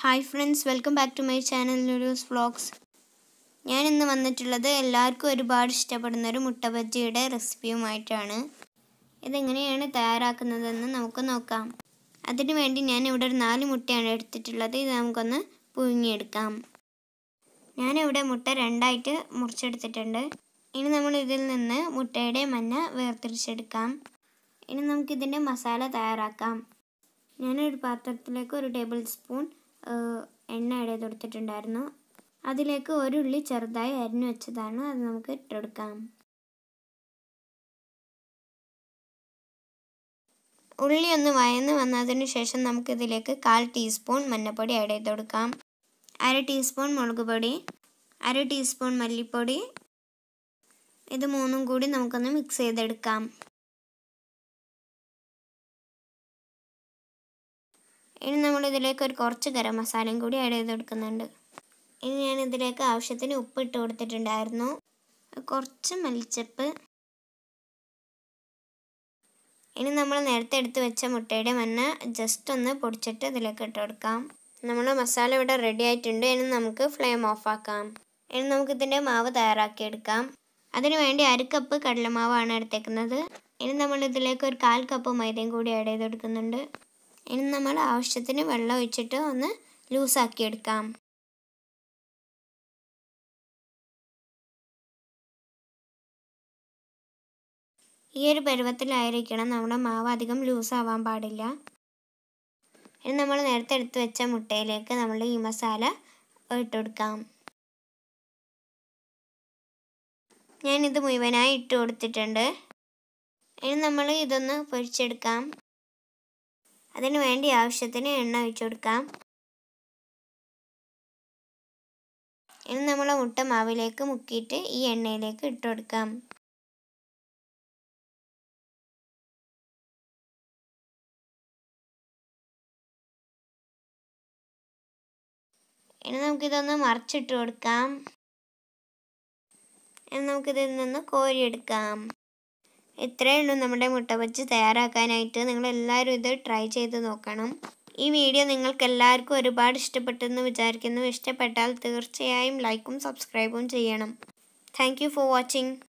hi friends welcome back to my channel Lulu's vlogs ഞാൻ ഇന്ന് വന്നിട്ടുള്ളത് എല്ലാവർക്കും ഒരുപാട് ഇഷ്ടപ്പെടുന്ന ഒരു മുട്ട ബജ്ജിയുടെ റെസിപ്പിയുമായിട്ടാണ് ഇതെങ്ങനെയാണ് തയ്യാറാക്കുന്നതെന്ന് നമുക്ക് നോക്കാം അതിനു വേണ്ടി ഞാൻ ഇവിടെ ഒരു നാല് മുട്ടയാണ് എടുത്തിട്ടുള്ളത് ഇത് നമുക്കൊന്ന് പുഴുങ്ങിയെടുക്കാം ഞാനിവിടെ മുട്ട രണ്ടായിട്ട് മുറിച്ചെടുത്തിട്ടുണ്ട് ഇനി നമ്മൾ ഇതിൽ നിന്ന് മുട്ടയുടെ മഞ്ഞ വേർതിരിച്ചെടുക്കാം ഇനി നമുക്കിതിൻ്റെ മസാല തയ്യാറാക്കാം ഞാനൊരു പാത്രത്തിലേക്ക് ഒരു ടേബിൾ സ്പൂൺ എണ്ണ ഇടയിൽ കൊടുത്തിട്ടുണ്ടായിരുന്നു അതിലേക്ക് ഒരു ഉള്ളി ചെറുതായി അരിഞ്ഞു വെച്ചതാണ് അത് നമുക്ക് ഇട്ടെടുക്കാം ഉള്ളി ഒന്ന് വയന്ന് വന്നതിന് ശേഷം നമുക്കിതിലേക്ക് കാൽ ടീസ്പൂൺ മഞ്ഞൾപ്പൊടി ആഡ് ചെയ്ത് കൊടുക്കാം അര ടീസ്പൂൺ മുളക് പൊടി അര ടീസ്പൂൺ മല്ലിപ്പൊടി ഇത് മൂന്നും കൂടി നമുക്കൊന്ന് മിക്സ് ചെയ്തെടുക്കാം ഇനി നമ്മൾ ഇതിലേക്ക് ഒരു കുറച്ച് ഗരം മസാലയും കൂടി ആഡ് ചെയ്ത് കൊടുക്കുന്നുണ്ട് ഇനി ഞാൻ ഇതിലേക്ക് ആവശ്യത്തിന് ഉപ്പ് ഇട്ട് കൊടുത്തിട്ടുണ്ടായിരുന്നു കുറച്ച് മല്ലിച്ചപ്പ് ഇനി നമ്മൾ നേരത്തെ എടുത്ത് വെച്ച മുട്ടയുടെ മഞ്ഞ ജസ്റ്റ് ഒന്ന് പൊടിച്ചിട്ട് ഇതിലേക്ക് ഇട്ട് കൊടുക്കാം നമ്മുടെ മസാല ഇവിടെ റെഡി ആയിട്ടുണ്ട് ഇനി നമുക്ക് ഫ്ലെയിം ഓഫ് ആക്കാം ഇനി നമുക്ക് ഇതിൻ്റെ മാവ് തയ്യാറാക്കിയെടുക്കാം അതിനുവേണ്ടി അരക്കപ്പ് കടലമാവാണ് എടുത്തേക്കുന്നത് ഇനി നമ്മൾ ഇതിലേക്ക് ഒരു കാൽ കപ്പ് മൈദയും കൂടി ആഡ് ചെയ്ത് കൊടുക്കുന്നുണ്ട് ഇനി നമ്മൾ ആവശ്യത്തിന് വെള്ളം ഒഴിച്ചിട്ട് ഒന്ന് ലൂസാക്കി എടുക്കാം ഈ ഒരു പരുവത്തിലായിരിക്കണം നമ്മുടെ മാവ് അധികം ലൂസാവാൻ പാടില്ല ഇനി നമ്മൾ നേരത്തെ എടുത്തു വെച്ച മുട്ടയിലേക്ക് നമ്മൾ ഈ മസാല ഇട്ടുകൊടുക്കാം ഞാനിത് മുഴുവനായി ഇട്ട് കൊടുത്തിട്ടുണ്ട് ഇനി നമ്മൾ ഇതൊന്ന് പൊരിച്ചെടുക്കാം അതിന് വേണ്ടി ആവശ്യത്തിന് എണ്ണ ഒഴിച്ചു കൊടുക്കാം ഇനി നമ്മൾ മുട്ട മാവിലേക്ക് മുക്കിയിട്ട് ഈ എണ്ണയിലേക്ക് ഇട്ട് കൊടുക്കാം ഇനി നമുക്കിതൊന്ന് മറിച്ചിട്ട് കൊടുക്കാം ഇനി നമുക്കിതിൽ നിന്ന് കോരിയെടുക്കാം ഇത്രയേ ഉള്ളൂ നമ്മുടെ മുട്ട ബജ്ജി തയ്യാറാക്കാനായിട്ട് എല്ലാവരും ഇത് ട്രൈ ചെയ്ത് നോക്കണം ഈ വീഡിയോ നിങ്ങൾക്ക് എല്ലാവർക്കും ഒരുപാട് ഇഷ്ടപ്പെട്ടെന്ന് വിചാരിക്കുന്നു ഇഷ്ടപ്പെട്ടാൽ തീർച്ചയായും ലൈക്കും സബ്സ്ക്രൈബും ചെയ്യണം താങ്ക് ഫോർ വാച്ചിങ്